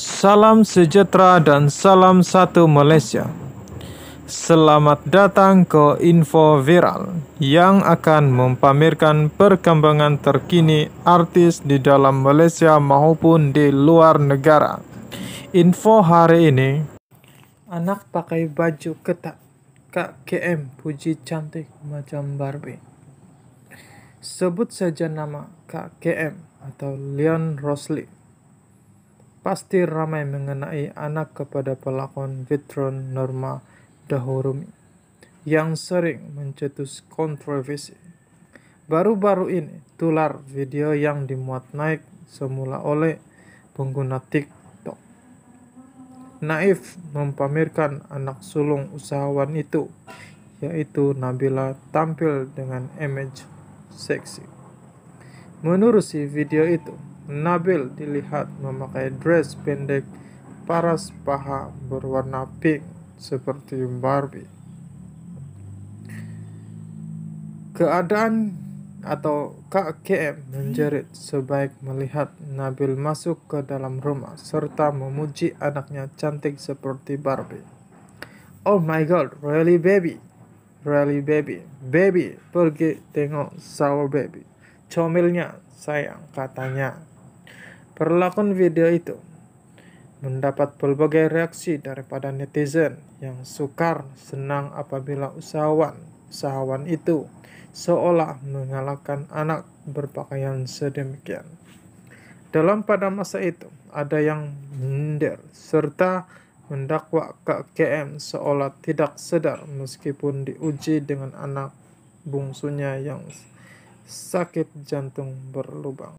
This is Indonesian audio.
Salam sejahtera dan salam satu Malaysia. Selamat datang ke Info Viral yang akan mempamerkan perkembangan terkini artis di dalam Malaysia maupun di luar negara. Info hari ini Anak pakai baju ketat Kak KM puji cantik macam Barbie Sebut saja nama KKM atau Leon Rosli. Pasti ramai mengenai anak kepada pelakon Vitron Norma Dahurumi yang sering mencetus kontroversi. Baru-baru ini tular video yang dimuat naik semula oleh pengguna TikTok. Naif mempamerkan anak sulung usahawan itu, yaitu Nabila tampil dengan image seksi. si video itu, Nabil dilihat memakai dress pendek paras paha berwarna pink seperti Barbie. Keadaan atau KKM menjerit sebaik melihat Nabil masuk ke dalam rumah serta memuji anaknya cantik seperti Barbie. Oh my god, really baby, Rally Baby Baby pergi tengok sawo Baby Comilnya sayang katanya Perlakuan video itu mendapat berbagai reaksi daripada netizen yang sukar senang apabila usahawan usahawan itu seolah mengalahkan anak berpakaian sedemikian. Dalam pada masa itu ada yang minder serta mendakwa KM seolah tidak sedar meskipun diuji dengan anak bungsunya yang sakit jantung berlubang.